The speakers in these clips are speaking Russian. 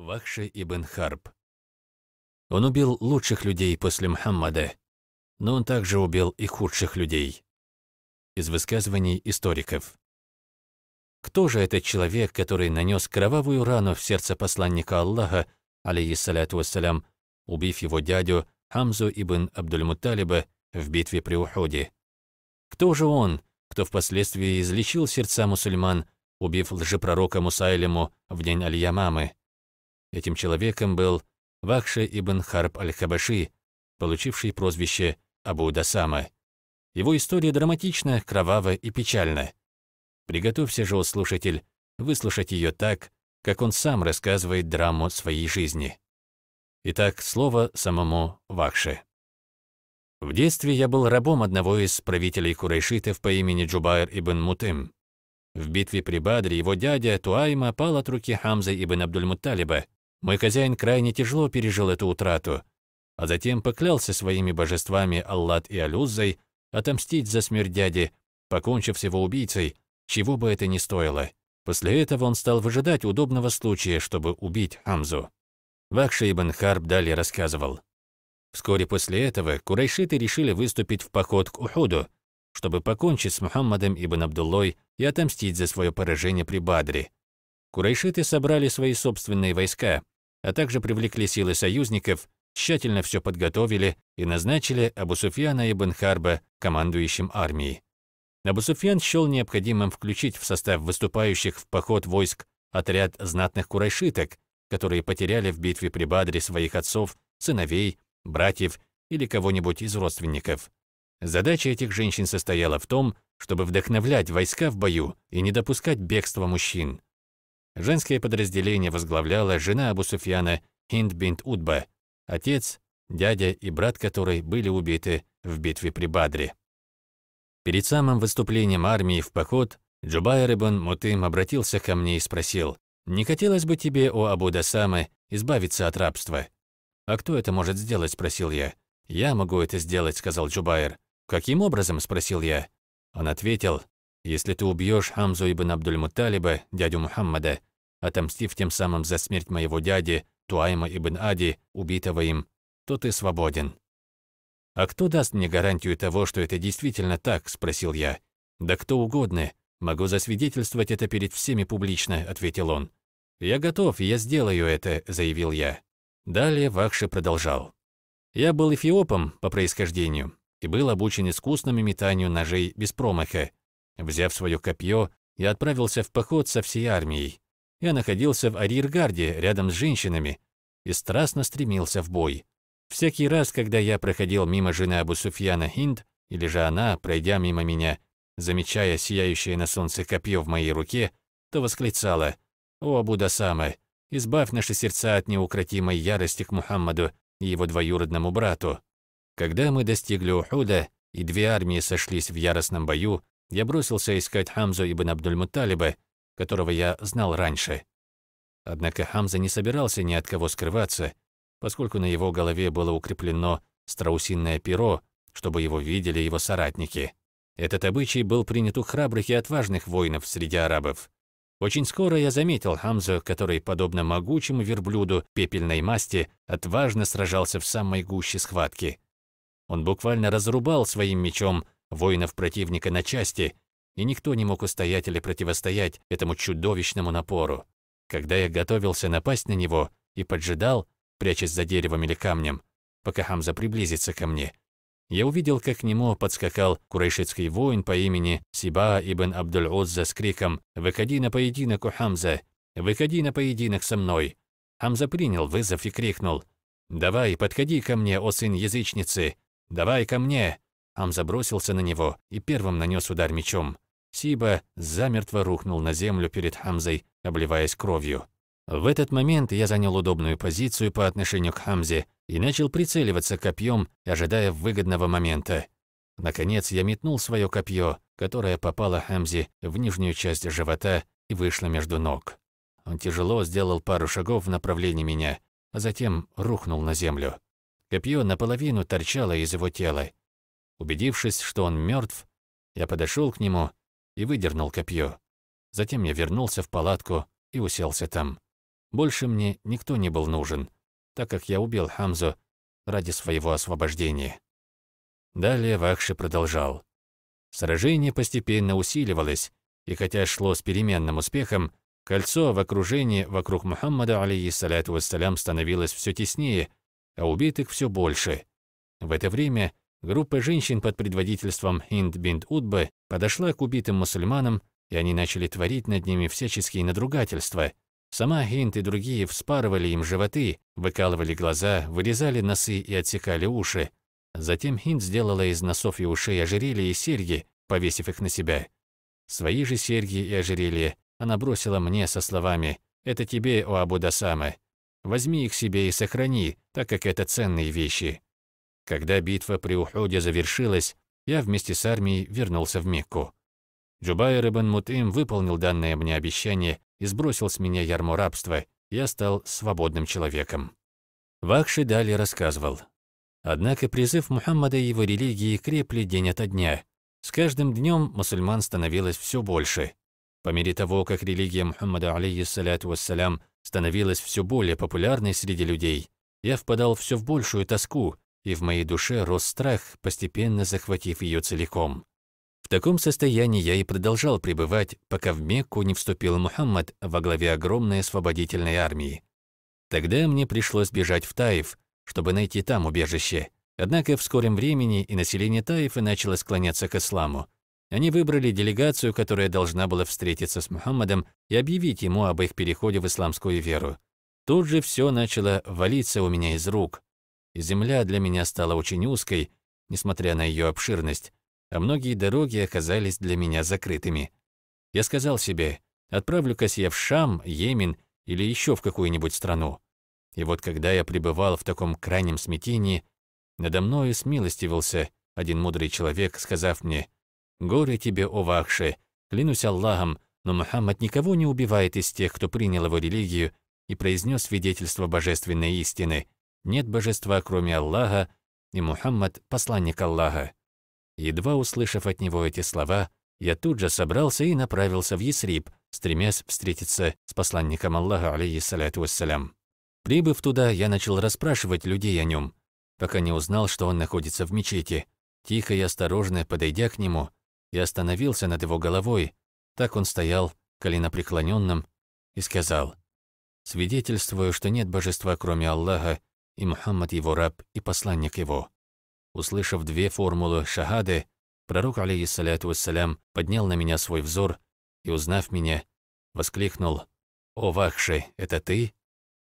Вахши ибн Харб. Он убил лучших людей после Мухаммада, но он также убил и худших людей. Из высказываний историков. Кто же этот человек, который нанес кровавую рану в сердце посланника Аллаха, алейиссаляту вассалям, убив его дядю Хамзу ибн Абдульмуталиба в битве при Уходе? Кто же он, кто впоследствии излечил сердца мусульман, убив лжепророка Мусайлему в день Аль-Ямамы? Этим человеком был Вахша ибн Харб аль-Хабаши, получивший прозвище Абу Дасама. Его история драматична, кровава и печальна. Приготовься же, о слушатель, выслушать ее так, как он сам рассказывает драму своей жизни. Итак, слово самому Вахше. В детстве я был рабом одного из правителей курайшитов по имени Джубайр ибн Мутым. В битве при Бадре его дядя Туайма пал от руки Хамзы ибн Абдульмуталиба, мой хозяин крайне тяжело пережил эту утрату, а затем поклялся своими божествами Аллат и Алюззой отомстить за смерть дяди, покончив с его убийцей, чего бы это ни стоило. После этого он стал выжидать удобного случая, чтобы убить Хамзу. Вакши ибн Харб далее рассказывал. Вскоре после этого курайшиты решили выступить в поход к Ухуду, чтобы покончить с Мухаммадом ибн Абдуллой и отомстить за свое поражение при Бадре. Курайшиты собрали свои собственные войска, а также привлекли силы союзников, тщательно все подготовили и назначили Абусуфьяна ибн Харба командующим армией. Абусуфьян счел необходимым включить в состав выступающих в поход войск отряд знатных курайшиток, которые потеряли в битве при Бадре своих отцов, сыновей, братьев или кого-нибудь из родственников. Задача этих женщин состояла в том, чтобы вдохновлять войска в бою и не допускать бегства мужчин. Женское подразделение возглавляла жена Абу Суфьяна Инд бинт Удба, отец, дядя и брат которой были убиты в битве при Бадре. Перед самым выступлением армии в поход Джубайр ибн Мутым обратился ко мне и спросил, «Не хотелось бы тебе, о Абу Дасамы, избавиться от рабства?» «А кто это может сделать?» – спросил я. «Я могу это сделать», – сказал Джубайр. «Каким образом?» – спросил я. Он ответил, «Если ты убьешь Хамзу ибн Абдуль-Муталиба, дядю Мухаммада, отомстив тем самым за смерть моего дяди, Туайма ибн Ади, убитого им, то ты свободен». «А кто даст мне гарантию того, что это действительно так?» – спросил я. «Да кто угодно. Могу засвидетельствовать это перед всеми публично», – ответил он. «Я готов, я сделаю это», – заявил я. Далее Вахши продолжал. «Я был эфиопом по происхождению и был обучен искусному метанию ножей без промаха. Взяв свое копье, я отправился в поход со всей армией. Я находился в арьергарде рядом с женщинами и страстно стремился в бой. Всякий раз, когда я проходил мимо жены Абу Суфьяна Хинд, или же она, пройдя мимо меня, замечая сияющее на солнце копье в моей руке, то восклицала «О, Абудасама, избавь наши сердца от неукротимой ярости к Мухаммаду и его двоюродному брату». Когда мы достигли Ухуда, и две армии сошлись в яростном бою, я бросился искать Хамзу ибн Абдуль-Муталиба, которого я знал раньше. Однако Хамза не собирался ни от кого скрываться, поскольку на его голове было укреплено страусиное перо, чтобы его видели его соратники. Этот обычай был принят у храбрых и отважных воинов среди арабов. Очень скоро я заметил Хамзу, который, подобно могучему верблюду пепельной масти, отважно сражался в самой гуще схватки. Он буквально разрубал своим мечом воинов противника на части, и никто не мог устоять или противостоять этому чудовищному напору. Когда я готовился напасть на него и поджидал, прячась за деревом или камнем, пока Хамза приблизится ко мне, я увидел, как к нему подскакал курайшитский воин по имени Сиба ибн Абдуль-Узза с криком «Выходи на поединок у Хамза! Выходи на поединок со мной!» Хамза принял вызов и крикнул «Давай, подходи ко мне, о сын язычницы! Давай ко мне!» Хамза бросился на него и первым нанес удар мечом. Сиба замертво рухнул на землю перед Хамзой, обливаясь кровью. В этот момент я занял удобную позицию по отношению к Хамзе и начал прицеливаться копьем, ожидая выгодного момента. Наконец я метнул свое копье, которое попало Хамзе в нижнюю часть живота и вышло между ног. Он тяжело сделал пару шагов в направлении меня, а затем рухнул на землю. Копье наполовину торчало из его тела. Убедившись, что он мертв, я подошел к нему и выдернул копье. Затем я вернулся в палатку и уселся там. Больше мне никто не был нужен, так как я убил Хамзу ради своего освобождения. Далее Вахши продолжал. Сражение постепенно усиливалось, и хотя шло с переменным успехом, кольцо в окружении вокруг Мухаммада, алейиссаляту вассалям, становилось все теснее, а убитых все больше. В это время Группа женщин под предводительством Инд-Бинд-Удбы подошла к убитым мусульманам, и они начали творить над ними всяческие надругательства. Сама Инд и другие вспарывали им животы, выкалывали глаза, вырезали носы и отсекали уши. Затем Инд сделала из носов и ушей ожерелья и серьги, повесив их на себя. Свои же серьги и ожерелье она бросила мне со словами «Это тебе, о Абудасама. Возьми их себе и сохрани, так как это ценные вещи». Когда битва при Ухуде завершилась, я вместе с армией вернулся в Мекку. Джубайр ибн Мутим выполнил данное мне обещание и сбросил с меня ярмо рабства, я стал свободным человеком. Вахши далее рассказывал. Однако призыв Мухаммада и его религии крепли день ото дня. С каждым днем мусульман становилось все больше. По мере того, как религия Мухаммада, алейхиссалату вассалям, становилась все более популярной среди людей, я впадал все в большую тоску, и в моей душе рос страх, постепенно захватив ее целиком. В таком состоянии я и продолжал пребывать, пока в Мекку не вступил Мухаммад во главе огромной освободительной армии. Тогда мне пришлось бежать в Таиф, чтобы найти там убежище. Однако в скором времени и население Таифа начало склоняться к исламу. Они выбрали делегацию, которая должна была встретиться с Мухаммадом и объявить ему об их переходе в исламскую веру. Тут же все начало валиться у меня из рук земля для меня стала очень узкой, несмотря на ее обширность, а многие дороги оказались для меня закрытыми. Я сказал себе, отправлю-кась я в Шам, Йемен или еще в какую-нибудь страну. И вот когда я пребывал в таком крайнем смятении, надо мною смилостивился один мудрый человек, сказав мне, «Горе тебе, о Вахше, клянусь Аллахом, но Мухаммад никого не убивает из тех, кто принял его религию и произнес свидетельство божественной истины нет божества, кроме Аллаха, и Мухаммад – посланник Аллаха. Едва услышав от него эти слова, я тут же собрался и направился в Ясриб, стремясь встретиться с посланником Аллаха, алейхиссаляту вассалям. Прибыв туда, я начал расспрашивать людей о нем, пока не узнал, что он находится в мечети. Тихо и осторожно подойдя к нему, я остановился над его головой. Так он стоял, коленопреклоненным, и сказал, «Свидетельствую, что нет божества, кроме Аллаха, и Мухаммад его раб и посланник его. Услышав две формулы шахады, пророк, алейхиссаляту вассалям, поднял на меня свой взор и, узнав меня, воскликнул «О, Вахши, это ты?»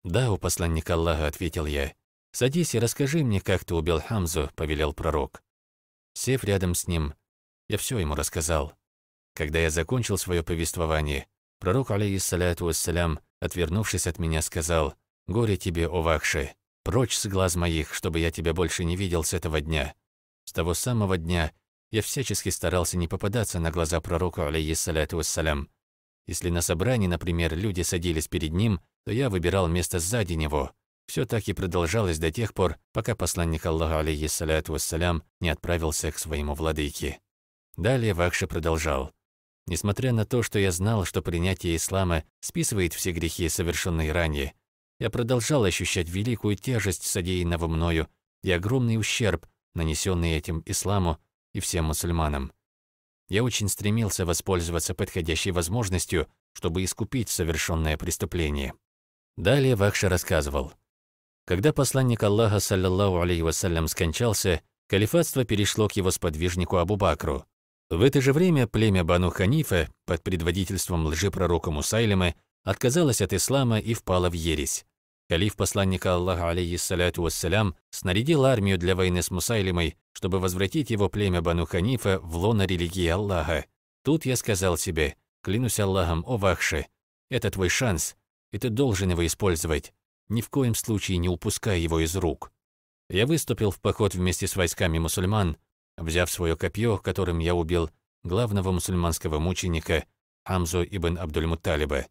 «Да, у посланника Аллаха», — ответил я. «Садись и расскажи мне, как ты убил Хамзу», — повелел пророк. Сев рядом с ним, я все ему рассказал. Когда я закончил свое повествование, пророк, алейхиссаляту вассалям, отвернувшись от меня, сказал «Горе тебе, о Вахши, Прочь с глаз моих, чтобы я тебя больше не видел с этого дня. С того самого дня я всячески старался не попадаться на глаза пророку, алейиссаляту вассалям. Если на собрании, например, люди садились перед ним, то я выбирал место сзади него. Все так и продолжалось до тех пор, пока посланник Аллаха, алейиссаляту вассалям, не отправился к своему владыке. Далее Вакша продолжал. Несмотря на то, что я знал, что принятие ислама списывает все грехи, совершенные ранее, я продолжал ощущать великую тяжесть содеянного мною и огромный ущерб, нанесенный этим исламу и всем мусульманам. Я очень стремился воспользоваться подходящей возможностью, чтобы искупить совершенное преступление. Далее Вахша рассказывал. Когда посланник Аллаха, саллиллаху алейхи вассалям, скончался, калифатство перешло к его сподвижнику Абу-Бакру. В это же время племя Бану Ханифа под предводительством лжепророка Мусайлимы отказалось от ислама и впало в ересь. Калиф посланника Аллаха, алейиссаляту вассалям, снарядил армию для войны с Мусайлимой, чтобы возвратить его племя Бану Ханифа в лоно религии Аллаха. Тут я сказал себе, клянусь Аллахом, о Вахше, это твой шанс, и ты должен его использовать. Ни в коем случае не упускай его из рук. Я выступил в поход вместе с войсками мусульман, взяв свое копье, которым я убил главного мусульманского мученика Хамзу ибн Абдульмуталиба.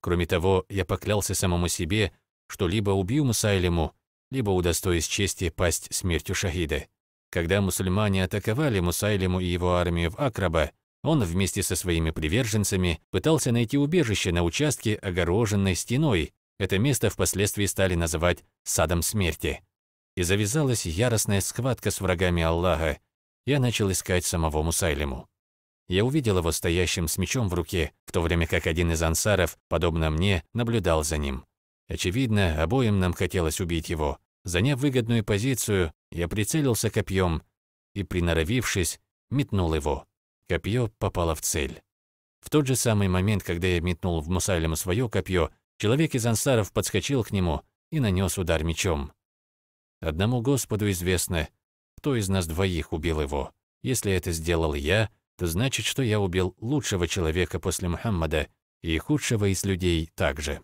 Кроме того, я поклялся самому себе, что либо убью Мусайлиму, либо удостоюсь чести пасть смертью шахиды. Когда мусульмане атаковали Мусайлиму и его армию в Акраба, он вместе со своими приверженцами пытался найти убежище на участке, огороженной стеной. Это место впоследствии стали называть «садом смерти». И завязалась яростная схватка с врагами Аллаха. Я начал искать самого Мусайлиму. Я увидел его стоящим с мечом в руке, в то время как один из ансаров, подобно мне, наблюдал за ним. Очевидно, обоим нам хотелось убить его. Заняв выгодную позицию, я прицелился копьем и, приноровившись, метнул его. Копье попало в цель. В тот же самый момент, когда я метнул в Мусалима свое копье, человек из ансаров подскочил к нему и нанес удар мечом. Одному Господу известно, кто из нас двоих убил его. Если это сделал я, то значит, что я убил лучшего человека после Мухаммада и худшего из людей также.